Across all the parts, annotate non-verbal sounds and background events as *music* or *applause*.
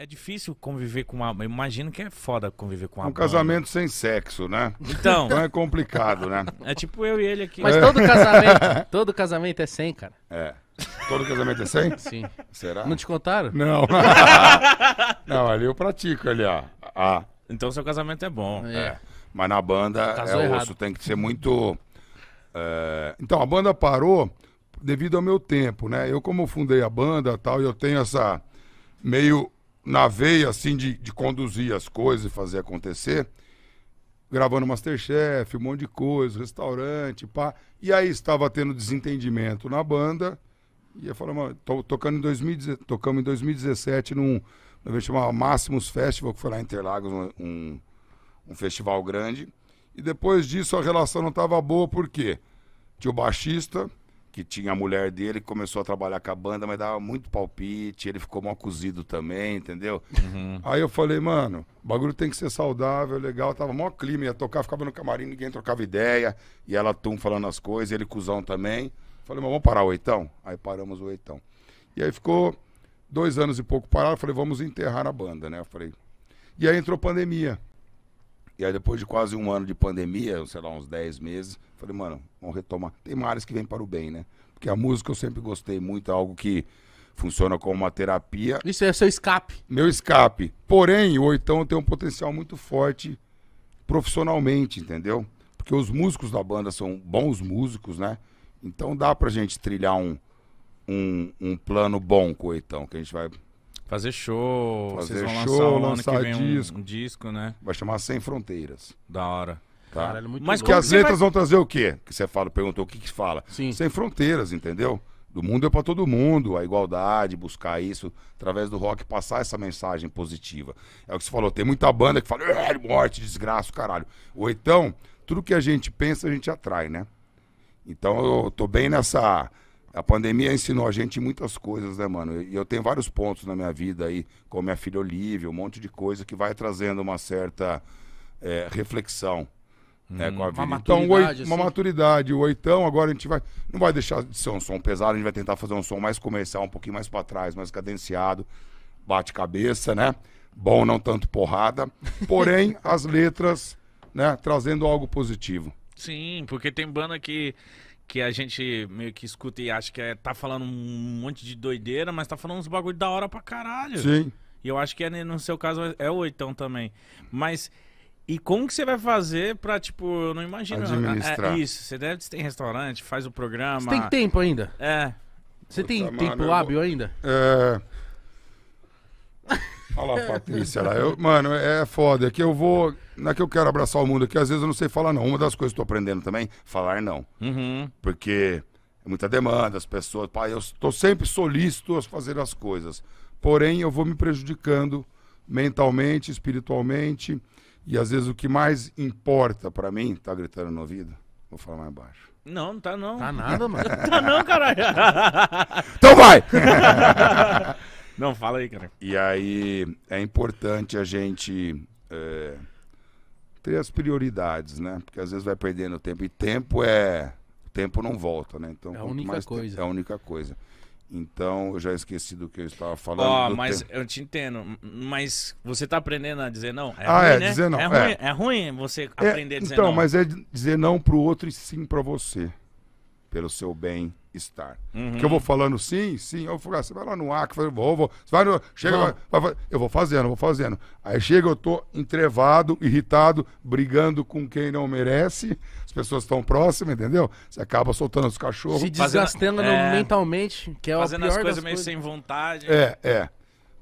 É difícil conviver com uma. Imagino que é foda conviver com uma. Um banda. casamento sem sexo, né? Então. Então é complicado, né? É tipo eu e ele aqui. Mas é. todo casamento, todo casamento é sem, cara. É. Todo casamento é sem? Sim. Será? Não te contaram? Não. *laughs* Não, ali eu pratico ali, ó. Ah. Então seu casamento é bom. É. é. Mas na banda é Casou é errado. osso, tem que ser muito. É... Então, a banda parou devido ao meu tempo, né? Eu, como fundei a banda tal, eu tenho essa meio na veia, assim, de, de conduzir as coisas e fazer acontecer, gravando Masterchef, um monte de coisa, restaurante, pá. E aí estava tendo desentendimento na banda. E eu falava, tocando em 2017 tocamos em 2017 num, nós chamava Máximos Festival, que foi lá em Interlagos, um, um festival grande. E depois disso a relação não estava boa, por quê? Tinha o baixista, que tinha a mulher dele, começou a trabalhar com a banda, mas dava muito palpite, ele ficou mal cozido também, entendeu? Uhum. Aí eu falei, mano, o bagulho tem que ser saudável, legal, tava mó clima, ia tocar, ficava no camarim, ninguém trocava ideia, e ela tum falando as coisas, ele cuzão também. Falei, mas vamos parar o oitão? Aí paramos o oitão. E aí ficou dois anos e pouco parado, falei, vamos enterrar a banda, né? Eu falei. E aí entrou pandemia. E aí, depois de quase um ano de pandemia, sei lá, uns 10 meses, falei, mano, vamos retomar. Tem áreas que vem para o bem, né? Porque a música eu sempre gostei muito, é algo que funciona como uma terapia. Isso é seu escape. Meu escape. Porém, o Oitão tem um potencial muito forte profissionalmente, entendeu? Porque os músicos da banda são bons músicos, né? Então dá pra gente trilhar um, um, um plano bom com o Oitão, que a gente vai Fazer show, fazer vocês vão show, lançar, lançar disco. Um, disco, né? Vai chamar Sem Fronteiras. Da hora. Tá? Caralho, muito Mas que as letras vai... vão trazer o quê? Que você fala, perguntou, o que que fala? Sim. Sem fronteiras, entendeu? Do mundo é para todo mundo, a igualdade, buscar isso, através do rock passar essa mensagem positiva. É o que você falou, tem muita banda que fala, é, morte, desgraça, caralho. Ou então, tudo que a gente pensa, a gente atrai, né? Então eu tô bem nessa a pandemia ensinou a gente muitas coisas, né, mano? E eu tenho vários pontos na minha vida aí, com minha filha Olivia, um monte de coisa que vai trazendo uma certa é, reflexão. Hum, né, uhum. com a vida. Uma maturidade. Então, oito, assim. uma maturidade. O oitão, agora a gente vai. Não vai deixar de ser um som pesado, a gente vai tentar fazer um som mais comercial, um pouquinho mais para trás, mais cadenciado. Bate-cabeça, né? Bom, não tanto porrada. *laughs* Porém, as letras, né, trazendo algo positivo. Sim, porque tem banda que que a gente meio que escuta e acha que é, tá falando um monte de doideira, mas tá falando uns bagulho da hora pra caralho. Sim. E eu acho que é, no seu caso é, é o oitão também. Mas. E como que você vai fazer pra, tipo, eu não imagino. Ah, Administrar. É, é isso, você deve ter restaurante, faz o programa. Você tem tempo ainda? É. Você Puta tem mano, tempo hábil ainda? É. *laughs* Olha lá, Patrícia. Lá. Eu, mano, é, é foda. É que eu vou. Não é que eu quero abraçar o mundo aqui, às vezes eu não sei falar, não. Uma das coisas que eu tô aprendendo também, falar não. Uhum. Porque é muita demanda, as pessoas. Pai, eu tô sempre solícito a fazer as coisas. Porém, eu vou me prejudicando mentalmente, espiritualmente. E às vezes o que mais importa para mim, tá gritando no ouvido? Vou falar mais baixo. Não, não tá não. Tá nada, mano. *laughs* tá não, caralho. então vai! *laughs* Não, fala aí, cara. E aí é importante a gente é, ter as prioridades, né? Porque às vezes vai perdendo tempo. E tempo é. Tempo não volta, né? Então, é a única coisa. Tempo, é a única coisa. Então, eu já esqueci do que eu estava falando. Ó, oh, mas tempo. eu te entendo. Mas você está aprendendo a dizer não? É ah, ruim, é, né? dizer não. É, é. Ruim, é ruim, você é, aprender a dizer então, não. Então, mas é dizer não para o outro e sim para você. Pelo seu bem, estar. Uhum. Porque eu vou falando sim, sim, eu vou ah, você vai lá no Acre, vou, vou, você vai no, chega, vai, vai, eu vou fazendo, vou fazendo. Aí chega, eu tô entrevado, irritado, brigando com quem não merece, as pessoas estão próximas, entendeu? Você acaba soltando os cachorros. Se desgastando é, mentalmente, que é o pior Fazendo as coisas meio coisas. sem vontade. É, é.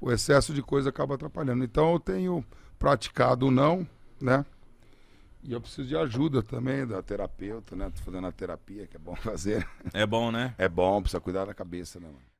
O excesso de coisa acaba atrapalhando. Então eu tenho praticado não, né? E eu preciso de ajuda também da terapeuta, né? Tô fazendo a terapia, que é bom *laughs* fazer. É bom, né? É bom, precisa cuidar da cabeça, né, mano?